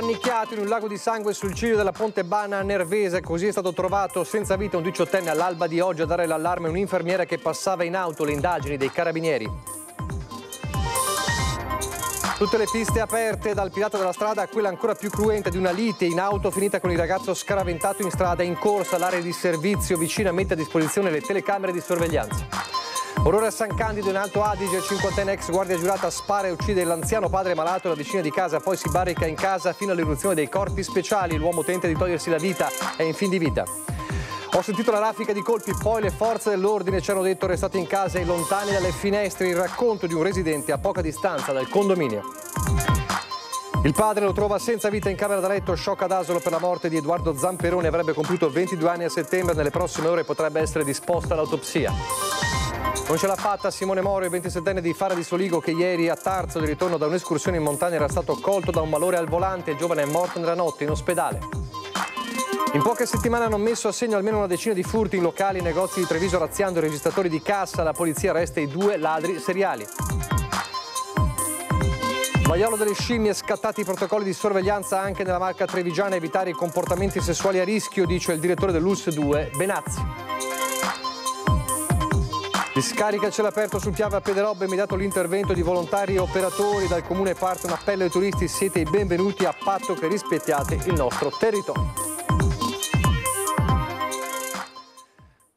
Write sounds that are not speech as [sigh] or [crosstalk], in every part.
Rannicchiato in un lago di sangue sul ciglio della Ponte Bana Nervese, così è stato trovato senza vita un diciottenne all'alba di oggi a dare l'allarme a un'infermiera che passava in auto le indagini dei carabinieri. Tutte le piste aperte dal pilota della strada a quella ancora più cruenta di una lite in auto finita con il ragazzo scaraventato in strada in corsa all'area di servizio vicina mette a disposizione le telecamere di sorveglianza. Aurora San Candido in Alto Adige, cinquantenne ex guardia giurata spara e uccide l'anziano padre malato, la vicina di casa, poi si barrica in casa fino all'irruzione dei corpi speciali. L'uomo tenta di togliersi la vita, è in fin di vita. Ho sentito la raffica di colpi, poi le forze dell'ordine ci hanno detto restate in casa e lontani dalle finestre. Il racconto di un residente a poca distanza dal condominio. Il padre lo trova senza vita in camera da letto, sciocca ad asolo per la morte di Edoardo Zamperoni. Avrebbe compiuto 22 anni a settembre, nelle prossime ore potrebbe essere disposta l'autopsia. Non ce l'ha fatta Simone Moro, il 27enne di Fara di Soligo, che ieri a Tarzo di ritorno da un'escursione in montagna era stato colto da un malore al volante. Il giovane è morto nella notte in ospedale. In poche settimane hanno messo a segno almeno una decina di furti in locali, e negozi di Treviso, razziando i registratori di cassa. La polizia resta i due ladri seriali. Maiolo delle scimmie, scattati i protocolli di sorveglianza anche nella marca trevigiana, evitare i comportamenti sessuali a rischio, dice il direttore dellus 2, Benazzi. Discarica a cielo aperto sul Piave a Pederobbe, immediato l'intervento di volontari e operatori. Dal comune parte un appello ai turisti, siete i benvenuti a patto che rispettiate il nostro territorio.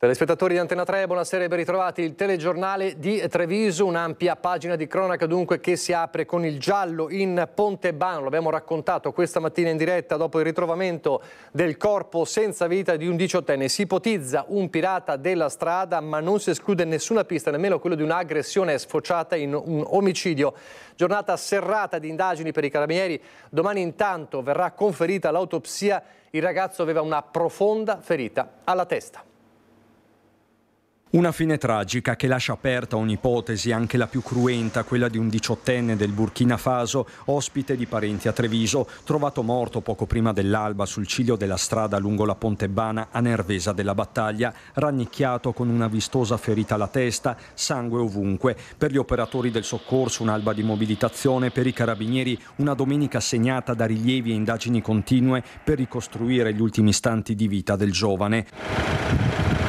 Telespettatori di Antena 3, buonasera e ben ritrovati. Il telegiornale di Treviso, un'ampia pagina di cronaca dunque che si apre con il giallo in Pontebano. L'abbiamo raccontato questa mattina in diretta dopo il ritrovamento del corpo senza vita di un diciottenne. Si ipotizza un pirata della strada ma non si esclude nessuna pista, nemmeno quello di un'aggressione sfociata in un omicidio. Giornata serrata di indagini per i carabinieri. Domani intanto verrà conferita l'autopsia. Il ragazzo aveva una profonda ferita alla testa. Una fine tragica che lascia aperta un'ipotesi, anche la più cruenta, quella di un diciottenne del Burkina Faso, ospite di parenti a Treviso, trovato morto poco prima dell'alba sul ciglio della strada lungo la Pontebana a Nervesa della battaglia, rannicchiato con una vistosa ferita alla testa, sangue ovunque. Per gli operatori del soccorso un'alba di mobilitazione, per i carabinieri una domenica segnata da rilievi e indagini continue per ricostruire gli ultimi istanti di vita del giovane.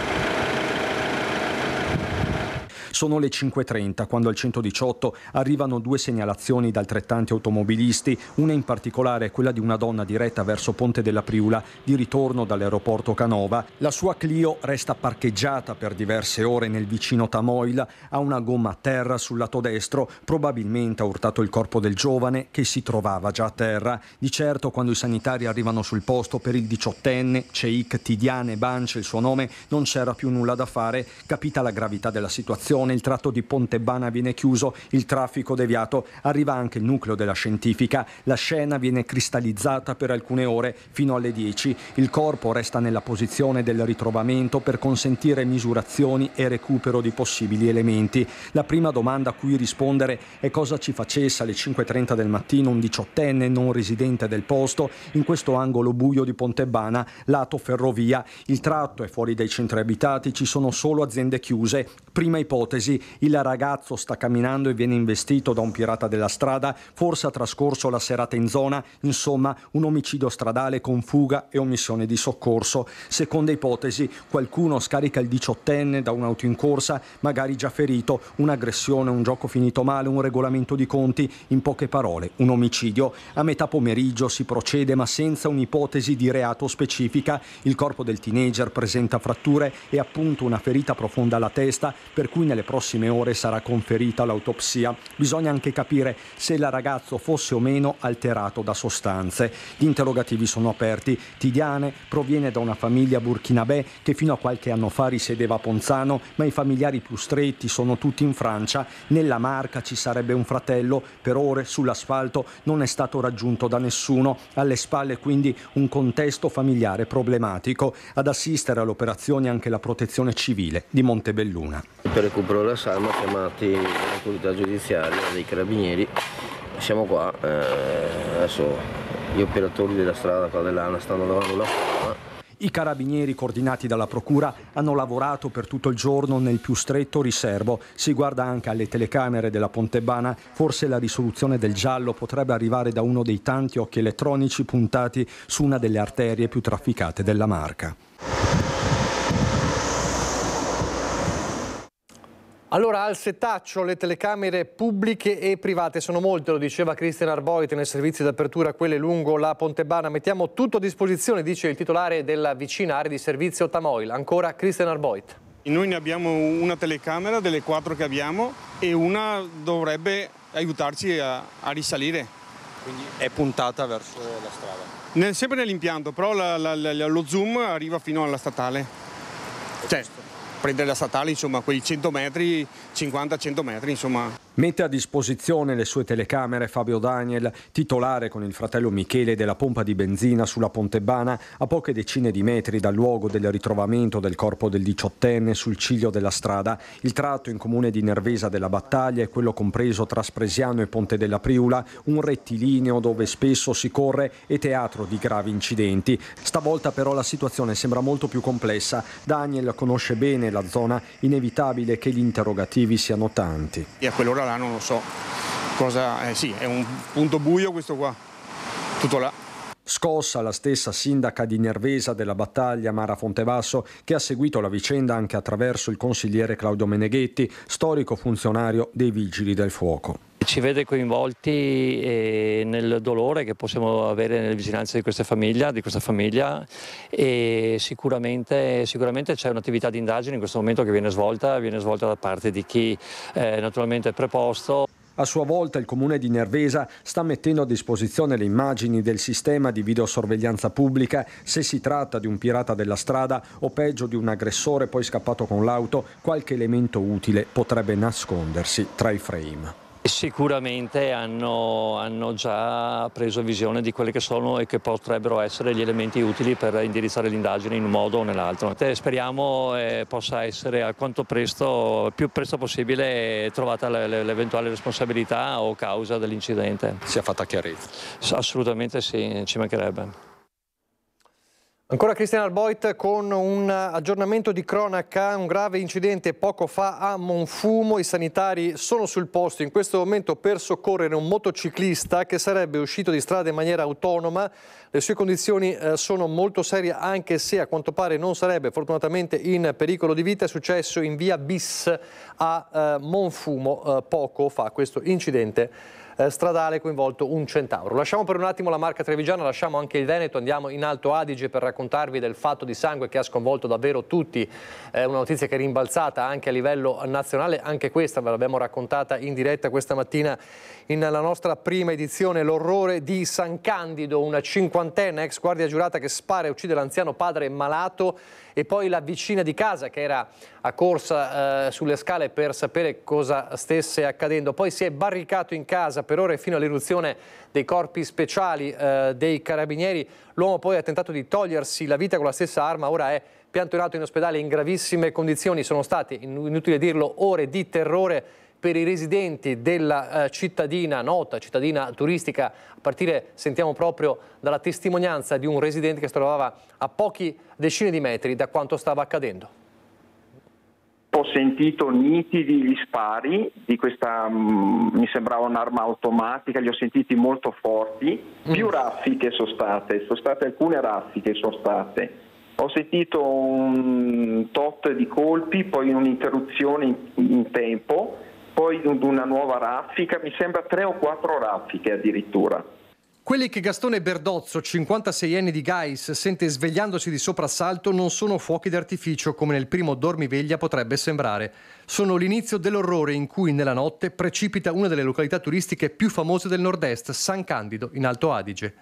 Sono le 5.30 quando al 118 arrivano due segnalazioni da altrettanti automobilisti, una in particolare è quella di una donna diretta verso Ponte della Priula di ritorno dall'aeroporto Canova. La sua Clio resta parcheggiata per diverse ore nel vicino Tamoil, ha una gomma a terra sul lato destro, probabilmente ha urtato il corpo del giovane che si trovava già a terra. Di certo quando i sanitari arrivano sul posto per il diciottenne, Ceik Tidiane Bance il suo nome, non c'era più nulla da fare, capita la gravità della situazione settimane il tratto di Pontebana viene chiuso, il traffico deviato. Arriva anche il nucleo della scientifica. La scena viene cristallizzata per alcune ore fino alle 10. Il corpo resta nella posizione del ritrovamento per consentire misurazioni e recupero di possibili elementi. La prima domanda a cui rispondere è cosa ci facesse alle 5.30 del mattino un diciottenne non residente del posto in questo angolo buio di Pontebana, lato ferrovia. Il tratto è fuori dai centri abitati, ci sono solo aziende chiuse. Prima ipotesi ipotesi il ragazzo sta camminando e viene investito da un pirata della strada, forse ha trascorso la serata in zona, insomma un omicidio stradale con fuga e omissione di soccorso. Seconda ipotesi, qualcuno scarica il diciottenne da un'auto in corsa, magari già ferito, un'aggressione, un gioco finito male, un regolamento di conti, in poche parole un omicidio. A metà pomeriggio si procede ma senza un'ipotesi di reato specifica. Il corpo del teenager presenta fratture e appunto una ferita profonda alla testa per cui nelle nelle prossime ore sarà conferita l'autopsia. Bisogna anche capire se il ragazzo fosse o meno alterato da sostanze. Gli interrogativi sono aperti. Tidiane proviene da una famiglia burkinabè che fino a qualche anno fa risiedeva a Ponzano, ma i familiari più stretti sono tutti in Francia. Nella Marca ci sarebbe un fratello, per ore sull'asfalto non è stato raggiunto da nessuno. Alle spalle quindi un contesto familiare problematico. Ad assistere all'operazione anche la protezione civile di Montebelluna. Per Procura della Salma, chiamati l'autorità giudiziaria dei carabinieri. Siamo qua, eh, adesso gli operatori della strada qua dell'Ana stanno lavando la forma. I carabinieri coordinati dalla Procura hanno lavorato per tutto il giorno nel più stretto riservo. Si guarda anche alle telecamere della Pontebana, forse la risoluzione del giallo potrebbe arrivare da uno dei tanti occhi elettronici puntati su una delle arterie più trafficate della Marca. Allora, al setaccio le telecamere pubbliche e private sono molte, lo diceva Christian Arboit nel servizio d'apertura, quelle lungo la Pontebana. Mettiamo tutto a disposizione, dice il titolare della vicina area di servizio Tamoil. Ancora Christian Arboit. Noi ne abbiamo una telecamera delle quattro che abbiamo e una dovrebbe aiutarci a, a risalire. Quindi è puntata verso la strada? Nel, sempre nell'impianto, però la, la, la, lo zoom arriva fino alla statale. Cioè, prendere la statale, insomma, quei 100 metri, 50-100 metri, insomma. Mette a disposizione le sue telecamere Fabio Daniel, titolare con il fratello Michele della pompa di benzina sulla Pontebana, a poche decine di metri dal luogo del ritrovamento del corpo del diciottenne sul ciglio della strada. Il tratto in comune di Nervesa della Battaglia è quello compreso tra Spresiano e Ponte della Priula, un rettilineo dove spesso si corre e teatro di gravi incidenti. Stavolta però la situazione sembra molto più complessa. Daniel conosce bene nella zona, inevitabile che gli interrogativi siano tanti. E a quell'ora là non lo so cosa... Eh sì, è un punto buio questo qua, tutto là. Scossa la stessa sindaca di Nervesa della battaglia Mara Fontevasso, che ha seguito la vicenda anche attraverso il consigliere Claudio Meneghetti, storico funzionario dei Vigili del Fuoco. Ci vede coinvolti eh, nel dolore che possiamo avere nelle vicinanze di questa famiglia, di questa famiglia e sicuramente, sicuramente c'è un'attività di indagine in questo momento che viene svolta, viene svolta da parte di chi eh, naturalmente è preposto. A sua volta il comune di Nervesa sta mettendo a disposizione le immagini del sistema di videosorveglianza pubblica se si tratta di un pirata della strada o peggio di un aggressore poi scappato con l'auto, qualche elemento utile potrebbe nascondersi tra i frame. Sicuramente hanno, hanno, già preso visione di quelli che sono e che potrebbero essere gli elementi utili per indirizzare l'indagine in un modo o nell'altro. Speriamo eh, possa essere a quanto presto, più presto possibile, trovata l'eventuale responsabilità o causa dell'incidente. Si è fatta chiarezza? Assolutamente sì, ci mancherebbe. Ancora Cristian Alboit con un aggiornamento di cronaca, un grave incidente poco fa a Monfumo, i sanitari sono sul posto in questo momento per soccorrere un motociclista che sarebbe uscito di strada in maniera autonoma le sue condizioni eh, sono molto serie anche se a quanto pare non sarebbe fortunatamente in pericolo di vita. È successo in via Bis a eh, Monfumo eh, poco fa questo incidente stradale coinvolto un centauro. Lasciamo per un attimo la marca trevigiana, lasciamo anche il Veneto, andiamo in Alto Adige per raccontarvi del fatto di sangue che ha sconvolto davvero tutti, è una notizia che è rimbalzata anche a livello nazionale, anche questa ve l'abbiamo raccontata in diretta questa mattina nella nostra prima edizione, l'orrore di San Candido, una 50 Antenna, ex guardia giurata che spara e uccide l'anziano padre malato e poi la vicina di casa che era a corsa eh, sulle scale per sapere cosa stesse accadendo. Poi si è barricato in casa per ore fino all'irruzione dei corpi speciali eh, dei carabinieri. L'uomo poi ha tentato di togliersi la vita con la stessa arma, ora è piantonato in ospedale in gravissime condizioni. Sono state, inutile dirlo, ore di terrore per i residenti della eh, cittadina nota, cittadina turistica, a partire sentiamo proprio dalla testimonianza di un residente che si trovava a pochi decine di metri da quanto stava accadendo. Ho sentito nitidi gli spari di questa, mh, mm, mi sembrava un'arma automatica, li ho sentiti molto forti, più mm. raffiche sono state, sono state alcune raffiche sono state ho sentito un tot di colpi, poi un'interruzione in, in, tempo poi una nuova raffica, mi sembra tre o quattro raffiche addirittura. Quelli che Gastone Berdozzo, 56enne di Gais, sente svegliandosi di soprassalto non sono fuochi d'artificio come nel primo dormiveglia potrebbe sembrare sono l'inizio dell'orrore in cui nella notte precipita una delle località turistiche più famose del nord-est, San Candido, in Alto Adige.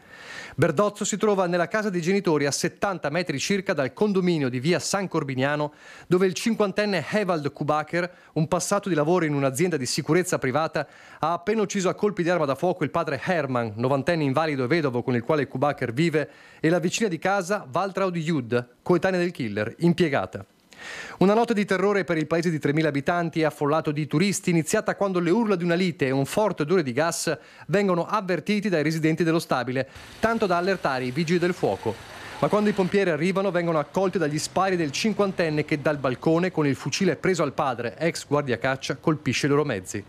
Berdozzo si trova nella casa dei genitori a 70 metri circa dal condominio di via San Corbiniano, dove il cinquantenne Hewald Kubacher, un passato di lavoro in un'azienda di sicurezza privata, ha appena ucciso a colpi di arma da fuoco il padre Herman, novantenne invalido e vedovo con il quale Kubacher vive, e la vicina di casa Valtraud Jud, coetanea del killer, impiegata. Una notte di terrore per il paese di 3.000 abitanti e affollato di turisti, iniziata quando le urla di una lite e un forte odore di gas vengono avvertiti dai residenti dello stabile, tanto da allertare i vigili del fuoco. Ma quando i pompieri arrivano vengono accolti dagli spari del cinquantenne che dal balcone con il fucile preso al padre, ex guardia caccia, colpisce i loro mezzi.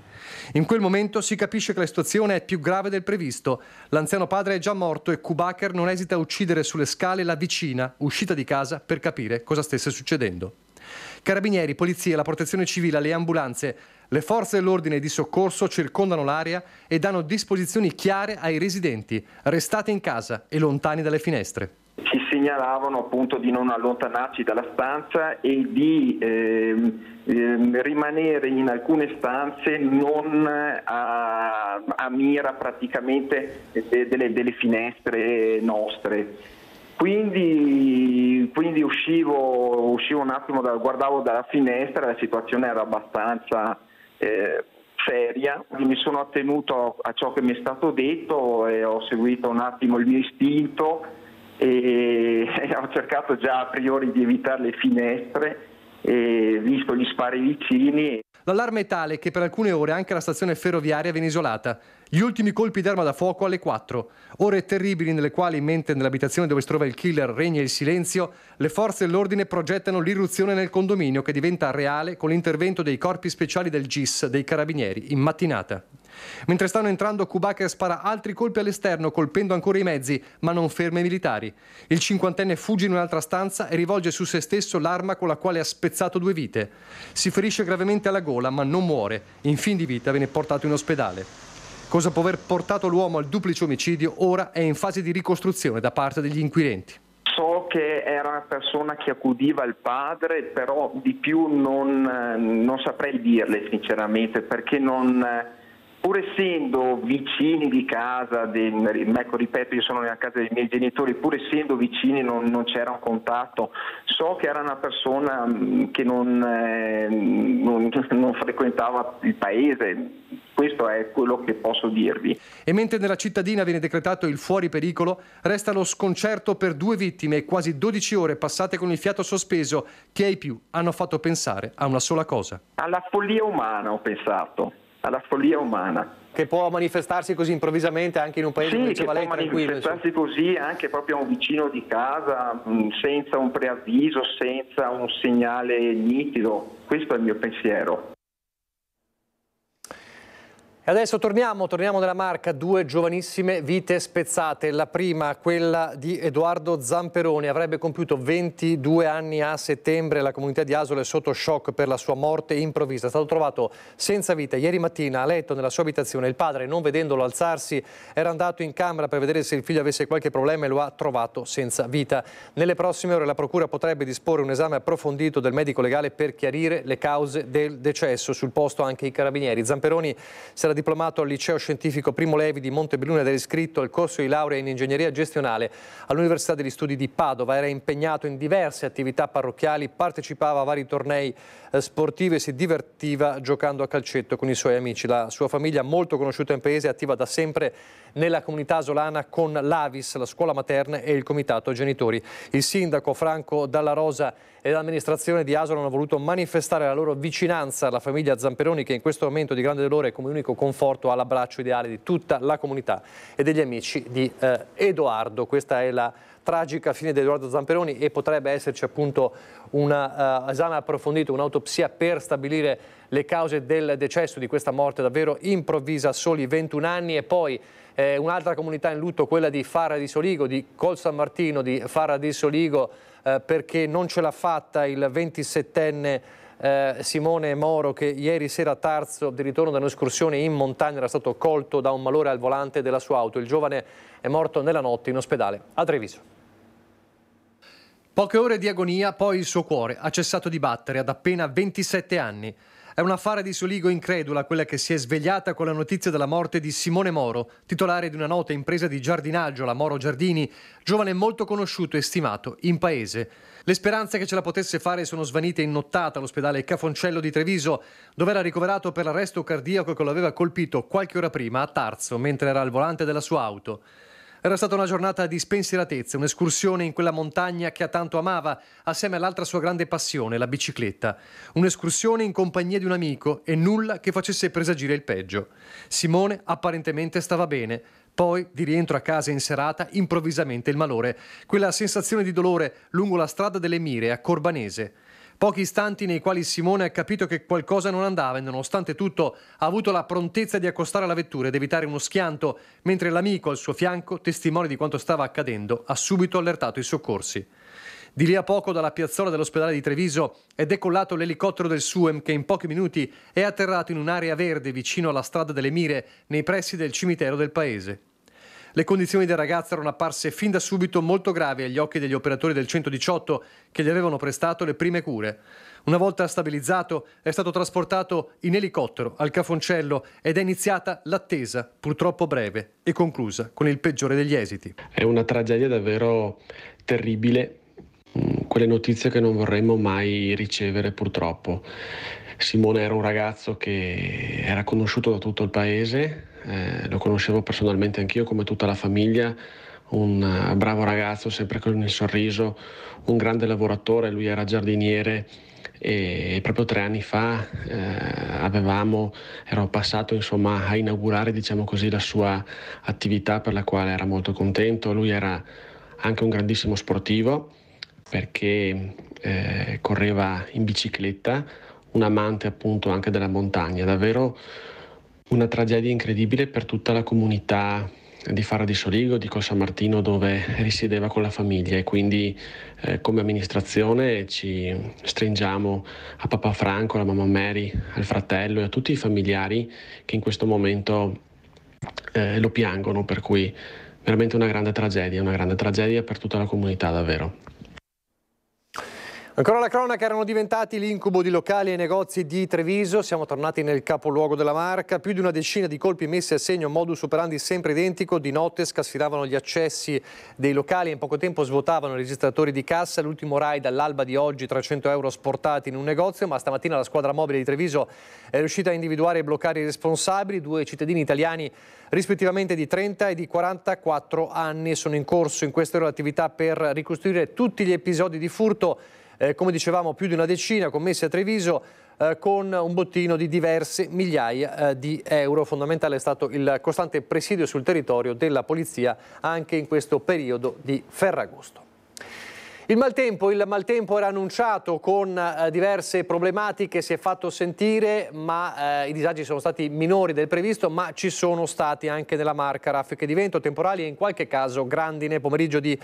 In quel momento si capisce che la situazione è più grave del previsto. L'anziano padre è già morto e Kubaker non esita a uccidere sulle scale la vicina, uscita di casa, per capire cosa stesse succedendo. Carabinieri, polizia, la protezione civile, le ambulanze, le forze dell'ordine di soccorso circondano l'area e danno disposizioni chiare ai residenti, restate in casa e lontani dalle finestre ci segnalavano appunto di non allontanarci dalla stanza e di eh, eh, rimanere in alcune stanze non a, a mira praticamente delle, delle finestre nostre. Quindi, quindi uscivo, uscivo, un attimo, da, guardavo dalla finestra, la situazione era abbastanza eh, seria, mi sono attenuto a ciò che mi è stato detto e ho seguito un attimo il mio istinto e, [laughs] e ho cercato già a priori di evitare le finestre, e, visto gli spari vicini. L'allarme è tale che per alcune ore anche la stazione ferroviaria viene isolata. Gli ultimi colpi d'arma da fuoco alle 4. Ore terribili nelle quali, mentre nell'abitazione dove si trova il killer regna il silenzio, le forze dell'ordine progettano l'irruzione nel condominio che diventa reale con l'intervento dei corpi speciali del GIS, dei carabinieri, in mattinata. Mentre stanno entrando, Kubaker spara altri colpi all'esterno, colpendo ancora i mezzi, ma non ferma i militari. Il cinquantenne fugge in un'altra stanza e rivolge su se stesso l'arma con la quale ha spezzato due vite. Si ferisce gravemente alla gola, ma non muore. In fin di vita viene portato in ospedale. Cosa può aver portato l'uomo al duplice omicidio ora è in fase di ricostruzione da parte degli inquirenti. So che era una persona che accudiva il padre, però di più non, eh, non saprei dirle sinceramente perché non eh, pur essendo vicini di casa, dei, ecco ripeto io sono nella casa dei miei genitori, pur essendo vicini non, non c'era un contatto, so che era una persona mm, che non, eh, non, [laughs] non frequentava il paese, questo è quello che posso dirvi. E mentre nella cittadina viene decretato il fuori pericolo, resta lo sconcerto per due vittime e quasi 12 ore passate con il fiato sospeso che ai più hanno fatto pensare a una sola cosa. Alla follia umana ho pensato alla follia umana. Che può manifestarsi così improvvisamente anche in un paese sì, come diceva lei, può manifestarsi così anche proprio a un vicino di casa, mm, senza un preavviso, senza un segnale nitido. Questo è il mio pensiero. E adesso torniamo, torniamo nella marca, due giovanissime vite spezzate. La prima, quella di Edoardo Zamperoni, avrebbe compiuto 22 anni a settembre. La comunità di Asolo è sotto shock per la sua morte improvvisa. È stato trovato senza vita ieri mattina a letto nella sua abitazione. Il padre, non vedendolo alzarsi, era andato in camera per vedere se il figlio avesse qualche problema e lo ha trovato senza vita. Nelle prossime ore la procura potrebbe disporre un esame approfondito del medico legale per chiarire le cause del decesso. Sul posto anche i carabinieri. Zamperoni si era era diplomato al liceo scientifico Primo Levi di Montebelluna ed era iscritto al corso di laurea in ingegneria gestionale all'Università degli Studi di Padova. Era impegnato in diverse attività parrocchiali, partecipava a vari tornei eh, sportiva e si divertiva giocando a calcetto con i suoi amici. La sua famiglia, molto conosciuta in paese, è attiva da sempre nella comunità asolana con l'Avis, la scuola materna e il comitato genitori. Il sindaco Franco Dalla Rosa e l'amministrazione di Asola hanno voluto manifestare la loro vicinanza alla famiglia Zamperoni che in questo momento di grande dolore come unico conforto ha l'abbraccio ideale di tutta la comunità e degli amici di eh, Edoardo. Questa è la tragica fine di Edoardo Zamperoni e potrebbe esserci appunto un uh, esame approfondito, un'autopsia per stabilire le cause del decesso di questa morte davvero improvvisa a soli 21 anni e poi eh, un'altra comunità in lutto, quella di Farra di Soligo, di Col San Martino, di Farra di Soligo, eh, perché non ce l'ha fatta il 27enne eh, Simone Moro che ieri sera a Tarzo di ritorno da un'escursione in montagna era stato colto da un malore al volante della sua auto. Il giovane è morto nella notte in ospedale a Treviso. Poche ore di agonia, poi il suo cuore ha cessato di battere ad appena 27 anni. È un affare di Soligo incredula quella che si è svegliata con la notizia della morte di Simone Moro, titolare di una nota impresa di giardinaggio, la Moro Giardini, giovane molto conosciuto e stimato in paese. Le speranze che ce la potesse fare sono svanite in nottata all'ospedale Cafoncello di Treviso, dove era ricoverato per l'arresto cardiaco che lo aveva colpito qualche ora prima a Tarzo, mentre era al volante della sua auto. Era stata una giornata di spensieratezza, un'escursione in quella montagna che a tanto amava, assieme all'altra sua grande passione, la bicicletta. Un'escursione in compagnia di un amico e nulla che facesse presagire il peggio. Simone apparentemente stava bene, poi, di rientro a casa in serata, improvvisamente il malore, quella sensazione di dolore lungo la strada delle Mire a Corbanese. Pochi istanti nei quali Simone ha capito che qualcosa non andava e nonostante tutto ha avuto la prontezza di accostare la vettura ed evitare uno schianto, mentre l'amico al suo fianco, testimone di quanto stava accadendo, ha subito allertato i soccorsi. Di lì a poco dalla piazzola dell'ospedale di Treviso è decollato l'elicottero del Suem che in pochi minuti è atterrato in un'area verde vicino alla strada delle Mire, nei pressi del cimitero del paese. Le condizioni del ragazzo erano apparse fin da subito molto gravi agli occhi degli operatori del 118 che gli avevano prestato le prime cure. Una volta stabilizzato è stato trasportato in elicottero al Cafoncello ed è iniziata l'attesa, purtroppo breve, e conclusa con il peggiore degli esiti. È una tragedia davvero terribile, mm, quelle notizie che non vorremmo mai ricevere purtroppo. Simone era un ragazzo che era conosciuto da tutto il paese, eh, lo conoscevo personalmente anch'io come tutta la famiglia, un eh, bravo ragazzo sempre con il sorriso, un grande lavoratore, lui era giardiniere e proprio tre anni fa eh, avevamo, ero passato insomma, a inaugurare diciamo così, la sua attività per la quale era molto contento, lui era anche un grandissimo sportivo perché eh, correva in bicicletta, un amante appunto anche della montagna, davvero una tragedia incredibile per tutta la comunità di Fara di Soligo, di Cosa Martino dove risiedeva con la famiglia e quindi eh, come amministrazione ci stringiamo a Papa Franco, alla mamma Mary, al fratello e a tutti i familiari che in questo momento eh, lo piangono, per cui veramente una grande tragedia, una grande tragedia per tutta la comunità davvero. Ancora la cronaca erano diventati l'incubo di locali e negozi di Treviso, siamo tornati nel capoluogo della marca, più di una decina di colpi messi a segno, modus operandi sempre identico, di notte scasfiravano gli accessi dei locali e in poco tempo svuotavano i registratori di cassa, l'ultimo rai dall'alba di oggi 300 euro sportati in un negozio, ma stamattina la squadra mobile di Treviso è riuscita a individuare e bloccare i responsabili, due cittadini italiani rispettivamente di 30 e di 44 anni, sono in corso in queste ore attività per ricostruire tutti gli episodi di furto eh, come dicevamo più di una decina commesse a Treviso eh, con un bottino di diverse migliaia eh, di euro. Fondamentale è stato il costante presidio sul territorio della polizia anche in questo periodo di Ferragosto. Il maltempo, il maltempo, era annunciato con eh, diverse problematiche, si è fatto sentire, ma eh, i disagi sono stati minori del previsto, ma ci sono stati anche nella marca raffiche di vento, temporali e in qualche caso grandine, pomeriggio di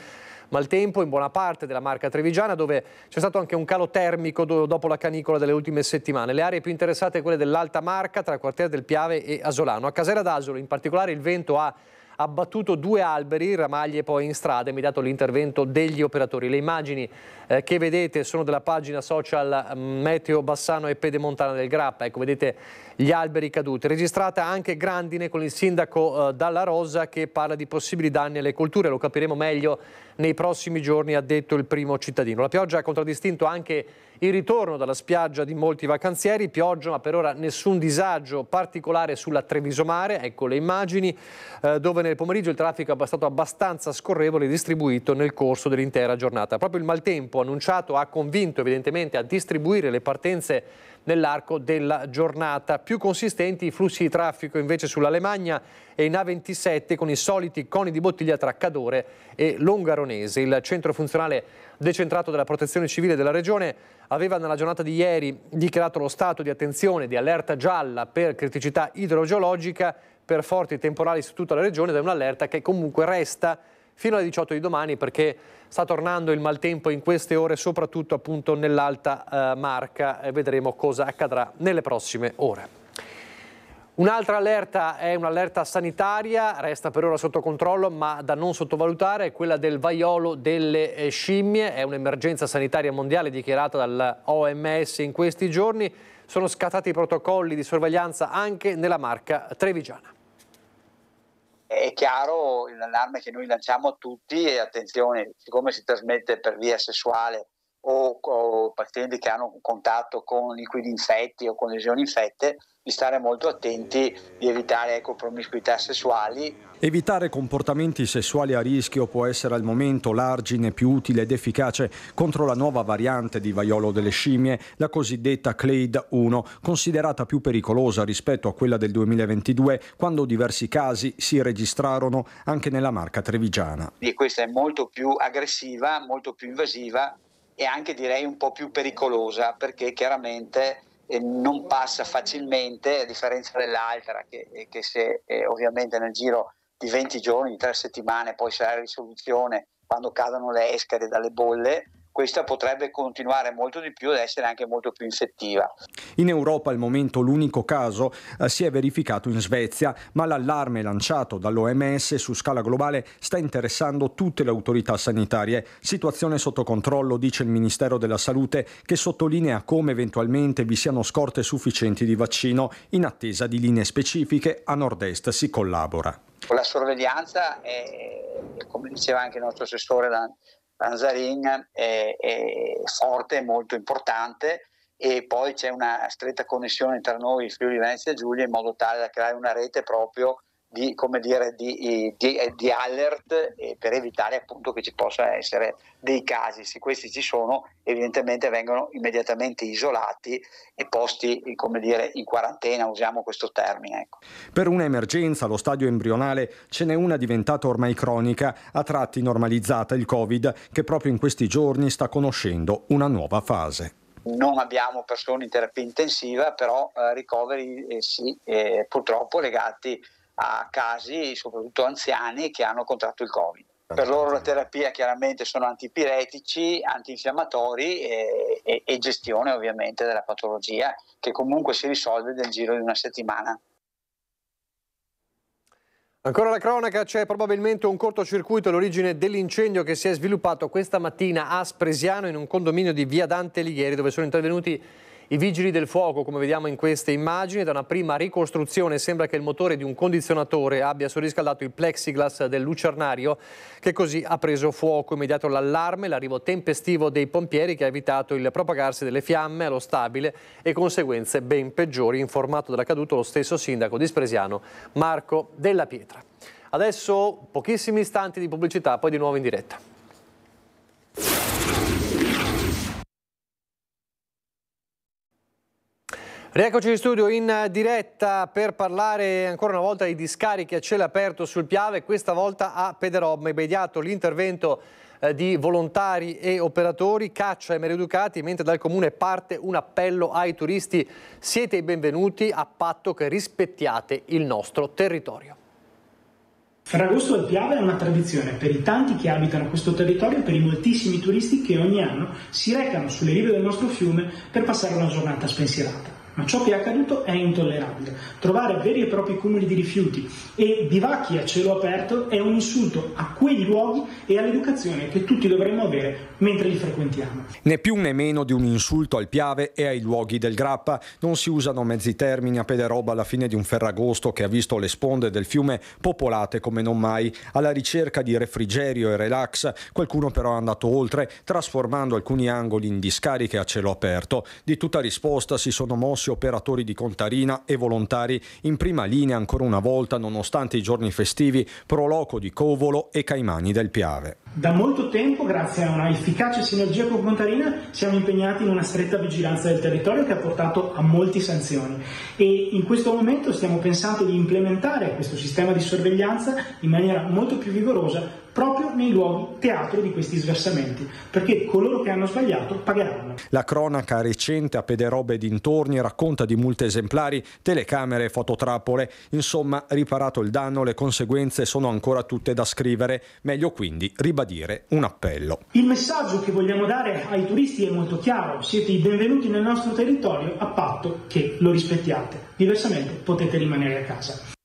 maltempo in buona parte della marca trevigiana dove c'è stato anche un calo termico dopo la canicola delle ultime settimane. Le aree più interessate sono quelle dell'alta marca tra quartiere del Piave e Asolano. A Casera d'Asolo in particolare il vento ha abbattuto due alberi, ramaglie poi in strada, imitato l'intervento degli operatori. Le immagini eh, che vedete sono della pagina social mm, Meteo Bassano e Pedemontana del Grappa, ecco vedete gli alberi caduti. Registrata anche Grandine con il sindaco eh, Dalla Rosa che parla di possibili danni alle colture, lo capiremo meglio nei prossimi giorni, ha detto il primo cittadino. La pioggia ha contraddistinto anche il ritorno dalla spiaggia di molti vacanzieri, pioggia ma per ora nessun disagio particolare sulla Treviso Mare, ecco le immagini, eh, dove nel pomeriggio il traffico è stato abbastanza scorrevole e distribuito nel corso dell'intera giornata. Proprio il maltempo annunciato ha convinto evidentemente a distribuire le partenze nell'arco della giornata. Più consistenti i flussi di traffico invece sull'Alemagna e in A27 con i soliti coni di bottiglia tra Cadore e Longaronese. Il centro funzionale decentrato della protezione civile della regione aveva nella giornata di ieri dichiarato lo stato di attenzione, di allerta gialla per criticità idrogeologica per forti temporali su tutta la regione ed è un'allerta che comunque resta fino alle 18 di domani perché sta tornando il maltempo in queste ore, soprattutto appunto nell'alta eh, marca e vedremo cosa accadrà nelle prossime ore. Un'altra allerta è un'allerta sanitaria, resta per ora sotto controllo ma da non sottovalutare è quella del vaiolo delle eh, scimmie, è un'emergenza sanitaria mondiale dichiarata dall'OMS in questi giorni, sono scattati i protocolli di sorveglianza anche nella marca trevigiana è chiaro l'allarme che noi lanciamo a tutti e attenzione, siccome si trasmette per via sessuale o, o pazienti che hanno contatto con liquidi infetti o con lesioni infette, di stare molto attenti, di evitare ecco, promiscuità sessuali. Evitare comportamenti sessuali a rischio può essere al momento l'argine più utile ed efficace contro la nuova variante di vaiolo delle scimmie, la cosiddetta Clade 1, considerata più pericolosa rispetto a quella del 2022, quando diversi casi si registrarono anche nella marca trevigiana. E questa è molto più aggressiva, molto più invasiva e anche direi un po' più pericolosa perché chiaramente eh, non passa facilmente a differenza dell'altra che, eh, che se eh, ovviamente nel giro di 20 giorni, di 3 settimane poi sarà risoluzione quando cadono le escare dalle bolle questa potrebbe continuare molto di più ed essere anche molto più infettiva. In Europa al momento l'unico caso eh, si è verificato in Svezia, ma l'allarme lanciato dall'OMS su scala globale sta interessando tutte le autorità sanitarie. Situazione sotto controllo, dice il Ministero della Salute, che sottolinea come eventualmente vi siano scorte sufficienti di vaccino. In attesa di linee specifiche, a nord-est si collabora. La sorveglianza è, come diceva anche il nostro assessore Anzarin è, è forte, molto importante e poi c'è una stretta connessione tra noi, Friuli Venezia e Giulia, in modo tale da creare una rete proprio di, come dire, di, eh, di alert eh, per evitare appunto che ci possano essere dei casi. Se questi ci sono, evidentemente vengono immediatamente isolati e posti eh, come dire, in quarantena, usiamo questo termine. Ecco. Per un'emergenza, lo stadio embrionale, ce n'è una diventata ormai cronica, a tratti normalizzata il Covid, che proprio in questi giorni sta conoscendo una nuova fase non abbiamo persone in terapia intensiva, però eh, ricoveri eh, sì, eh, purtroppo legati a casi, soprattutto anziani, che hanno contratto il Covid. Per loro la terapia chiaramente sono antipiretici, antinfiammatori e, e, e gestione ovviamente della patologia che comunque si risolve nel giro di una settimana. Ancora la cronaca, c'è probabilmente un cortocircuito all'origine dell'incendio che si è sviluppato questa mattina a Spresiano in un condominio di via Dante Alighieri dove sono intervenuti i vigili del fuoco, come vediamo in queste immagini, da una prima ricostruzione sembra che il motore di un condizionatore abbia sorriscaldato il plexiglass del lucernario che così ha preso fuoco. Immediato l'allarme, l'arrivo tempestivo dei pompieri che ha evitato il propagarsi delle fiamme allo stabile e conseguenze ben peggiori, informato dell'accaduto lo stesso sindaco di Spresiano, Marco Della Pietra. Adesso pochissimi istanti di pubblicità, poi di nuovo in diretta. Rieccoci in studio in diretta per parlare ancora una volta di discariche a cielo aperto sul Piave, questa volta a Pederob, immediato l'intervento eh, di volontari e operatori, caccia e mereducati, mentre dal comune parte un appello ai turisti, siete i benvenuti a patto che rispettiate il nostro territorio. Ferragosto al Piave è una tradizione per i tanti che abitano questo territorio e per i moltissimi turisti che ogni anno si recano sulle rive del nostro fiume per passare una giornata spensierata ma ciò che è accaduto è intollerabile. Trovare veri e propri cumuli di rifiuti e bivacchi a cielo aperto è un insulto a quei luoghi e all'educazione che tutti dovremmo avere mentre li frequentiamo. Né più né meno di un insulto al Piave e ai luoghi del Grappa. Non si usano mezzi termini a pederoba alla fine di un ferragosto che ha visto le sponde del fiume popolate come non mai. Alla ricerca di refrigerio e relax, qualcuno però è andato oltre, trasformando alcuni angoli in discariche a cielo aperto. Di tutta risposta si sono mossi negozi, operatori di contarina e volontari in prima linea ancora una volta nonostante i giorni festivi Proloco di Covolo e Caimani del Piave. Da molto tempo, grazie a una efficace sinergia con Contarina, siamo impegnati in una stretta vigilanza del territorio che ha portato a molti sanzioni e in questo momento stiamo pensando di implementare questo sistema di sorveglianza in maniera molto più vigorosa proprio nei luoghi teatro di questi sversamenti, perché coloro che hanno sbagliato pagheranno. La cronaca recente a Pederobe e dintorni racconta di multe esemplari, telecamere e fototrappole. Insomma, riparato il danno, le conseguenze sono ancora tutte da scrivere. Meglio quindi ribadire un appello. Il messaggio che vogliamo dare ai turisti è molto chiaro. Siete i benvenuti nel nostro territorio a patto che lo rispettiate. Diversamente potete rimanere a casa.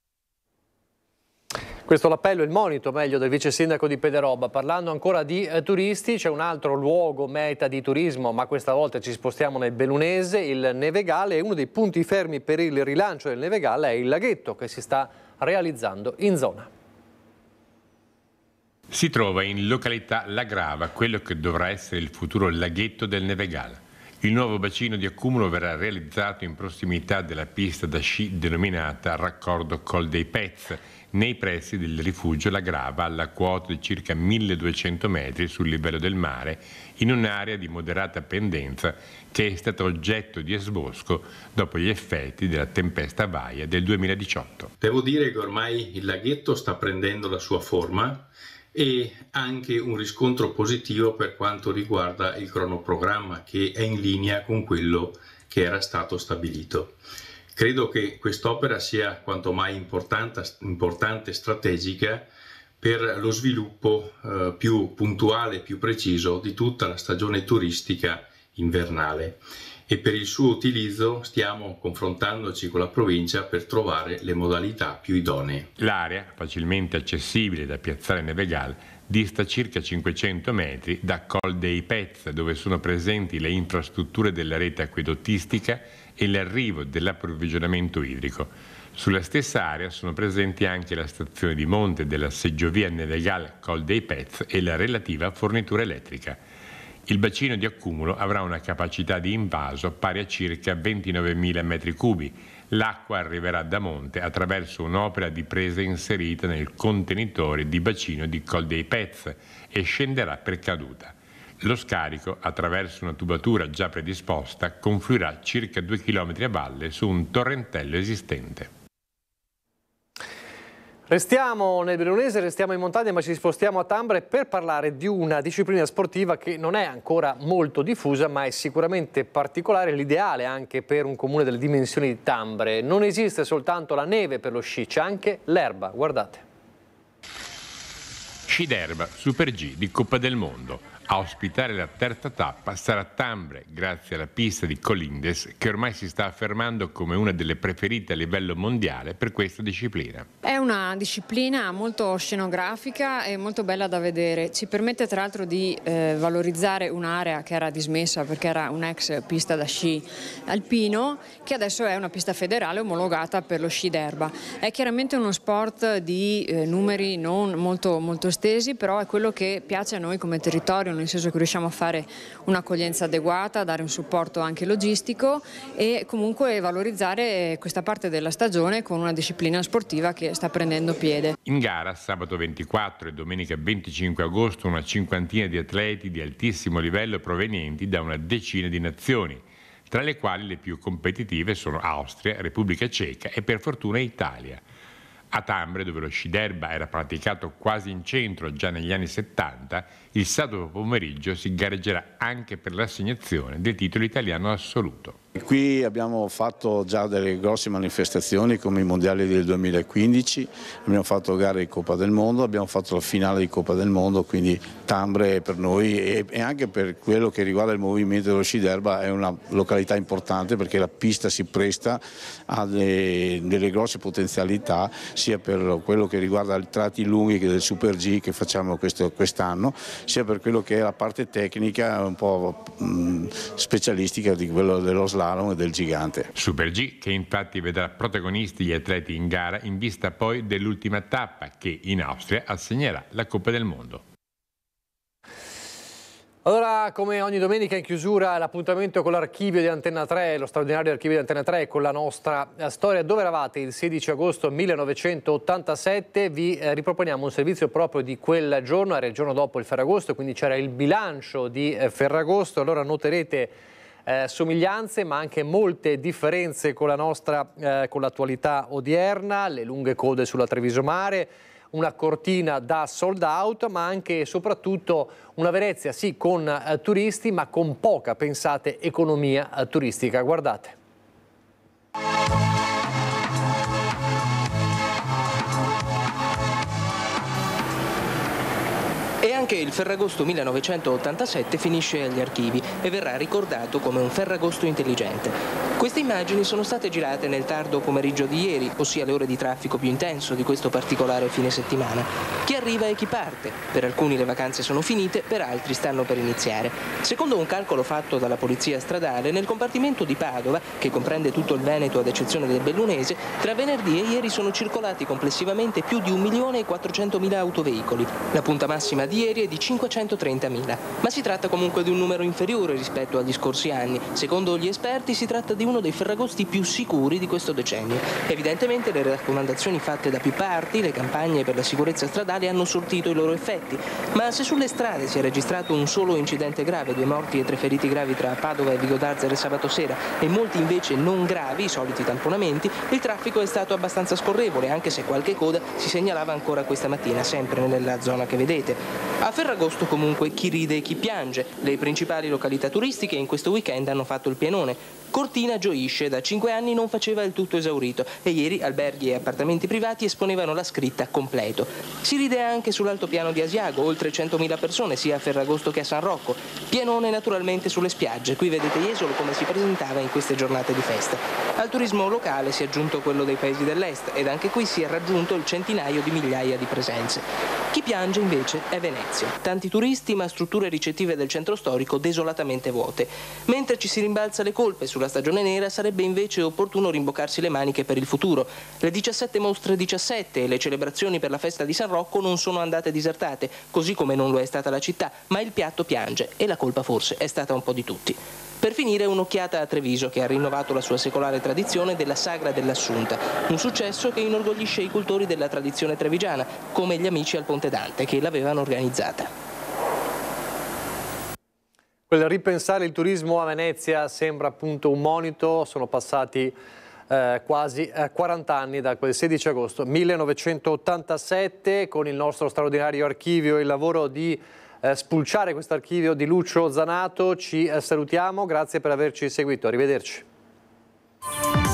Questo l'appello, e il monito meglio del vice sindaco di Pederoba. Parlando ancora di eh, turisti, c'è un altro luogo meta di turismo, ma questa volta ci spostiamo nel Belunese, il Nevegale. E uno dei punti fermi per il rilancio del Nevegale è il laghetto che si sta realizzando in zona. Si trova in località La Grava, quello che dovrà essere il futuro laghetto del Nevegale. Il nuovo bacino di accumulo verrà realizzato in prossimità della pista da sci denominata Raccordo Col dei Pez, nei pressi del rifugio La Grava alla quota di circa 1200 metri sul livello del mare, in un'area di moderata pendenza che è stata oggetto di esbosco dopo gli effetti della tempesta Vaia del 2018. Devo dire che ormai il laghetto sta prendendo la sua forma e anche un riscontro positivo per quanto riguarda il cronoprogramma che è in linea con quello che era stato stabilito. Credo che quest'opera sia quanto mai importante, e strategica per lo sviluppo eh, più puntuale, e più preciso di tutta la stagione turistica invernale e per il suo utilizzo stiamo confrontandoci con la provincia per trovare le modalità più idonee. L'area, facilmente accessibile da Piazzale Nevegal, dista circa 500 metri da Col dei Pez, dove sono presenti le infrastrutture della rete acquedottistica e l'arrivo dell'approvvigionamento idrico. Sulla stessa area sono presenti anche la stazione di monte della seggiovia Nevegal Col dei Pez e la relativa fornitura elettrica. Il bacino di accumulo avrà una capacità di invaso pari a circa 29.000 m3. L'acqua arriverà da monte attraverso un'opera di presa inserita nel contenitore di bacino di Col dei Pez e scenderà per caduta. Lo scarico, attraverso una tubatura già predisposta, confluirà circa 2 km a valle su un torrentello esistente. Restiamo nel Bellunese, restiamo in montagna ma ci spostiamo a Tambre per parlare di una disciplina sportiva che non è ancora molto diffusa ma è sicuramente particolare l'ideale anche per un comune delle dimensioni di Tambre. Non esiste soltanto la neve per lo sci, c'è anche l'erba, guardate. Sci d'erba, Super G di Coppa del Mondo. A ospitare la terza tappa sarà Tambre, grazie alla pista di Colindes, che ormai si sta affermando come una delle preferite a livello mondiale per questa disciplina. È una disciplina molto scenografica e molto bella da vedere. Ci permette tra l'altro di eh, valorizzare un'area che era dismessa perché era un'ex pista da sci alpino, che adesso è una pista federale omologata per lo sci d'erba. È chiaramente uno sport di eh, numeri non molto, molto, stesi, però è quello che piace a noi come territorio nel senso che riusciamo a fare un'accoglienza adeguata, dare un supporto anche logistico e comunque valorizzare questa parte della stagione con una disciplina sportiva che sta prendendo piede. In gara sabato 24 e domenica 25 agosto una cinquantina di atleti di altissimo livello provenienti da una decina di nazioni tra le quali le più competitive sono Austria, Repubblica Ceca e per fortuna Italia. A Tambre, dove lo sci d'erba era praticato quasi in centro già negli anni 70, il sabato pomeriggio si gareggerà anche per l'assegnazione del titolo italiano assoluto. Qui abbiamo fatto già delle grosse manifestazioni come i mondiali del 2015, abbiamo fatto gare di Coppa del Mondo, abbiamo fatto la finale di Coppa del Mondo, quindi Tambre per noi e, anche per quello che riguarda il movimento dello sci d'erba è una località importante perché la pista si presta a delle grosse potenzialità sia per quello che riguarda i tratti lunghi del Super G che facciamo quest'anno, sia per quello che è la parte tecnica un po' specialistica di quello dello slalom slalom del gigante. Super G che infatti vedrà protagonisti gli atleti in gara in vista poi dell'ultima tappa che in Austria assegnerà la Coppa del Mondo. Allora, come ogni domenica in chiusura, l'appuntamento con l'archivio di Antenna 3, lo straordinario archivio di Antenna 3 con la nostra eh, storia. Dove eravate il 16 agosto 1987? Vi eh, riproponiamo un servizio proprio di quel giorno, era il giorno dopo il Ferragosto, quindi c'era il bilancio di eh, Ferragosto. Allora noterete eh, somiglianze ma anche molte differenze con la nostra, eh, con l'attualità odierna, le lunghe code sulla Treviso Mare, una cortina da sold out, ma anche e soprattutto una Venezia, sì, con eh, turisti, ma con poca, pensate, economia eh, turistica. Guardate. perché il Ferragosto 1987 finisce agli archivi e verrà ricordato come un Ferragosto intelligente. Queste immagini sono state girate nel tardo pomeriggio di ieri, ossia le ore di traffico più intenso di questo particolare fine settimana. Chi arriva e chi parte. Per alcuni le vacanze sono finite, per altri stanno per iniziare. Secondo un calcolo fatto dalla Polizia Stradale, nel compartimento di Padova, che comprende tutto il Veneto ad eccezione del Bellunese, tra venerdì e ieri sono circolati complessivamente più di 1.400.000 autoveicoli. La punta massima di ieri è di 530.000, ma si tratta comunque di un numero inferiore rispetto agli scorsi anni. Secondo gli esperti si tratta di uno dei ferragosti più sicuri di questo decennio. Evidentemente le raccomandazioni fatte da più parti, le campagne per la sicurezza stradale hanno sortito i loro effetti, ma se sulle strade si è registrato un solo incidente grave, due morti e tre feriti gravi tra Padova e Vigo d'Arzere sabato sera e molti invece non gravi, i soliti tamponamenti, il traffico è stato abbastanza scorrevole, anche se qualche coda si segnalava ancora questa mattina, sempre nella zona che vedete. A a Ferragosto comunque chi ride e chi piange. Le principali località turistiche in questo weekend hanno fatto il pienone. Cortina gioisce, da 5 anni non faceva il tutto esaurito e ieri alberghi e appartamenti privati esponevano la scritta completo. Si ride anche sull'altopiano di Asiago, oltre 100.000 persone sia a Ferragosto che a San Rocco. Pienone naturalmente sulle spiagge, qui vedete Jesolo come si presentava in queste giornate di festa. Al turismo locale si è aggiunto quello dei paesi dell'est ed anche qui si è raggiunto il centinaio di migliaia di presenze. Chi piange invece è Venezia. Tanti turisti ma strutture ricettive del centro storico desolatamente vuote. Mentre ci si rimbalza le colpe sulla sulla stagione nera, sarebbe invece opportuno rimboccarsi le maniche per il futuro. Le 17 mostre 17 e le celebrazioni per la festa di San Rocco non sono andate disertate, così come non lo è stata la città, ma il piatto piange e la colpa forse è stata un po' di tutti. Per finire un'occhiata a Treviso che ha rinnovato la sua secolare tradizione della Sagra dell'Assunta, un successo che inorgoglisce i cultori della tradizione trevigiana, come gli amici al Ponte Dante che l'avevano organizzata. Quel ripensare il turismo a Venezia sembra appunto un monito, sono passati eh, quasi 40 eh, anni da quel 16 agosto 1987 con il nostro straordinario archivio e il lavoro di eh, spulciare questo archivio di Lucio Zanato ci eh, salutiamo grazie per averci seguito arrivederci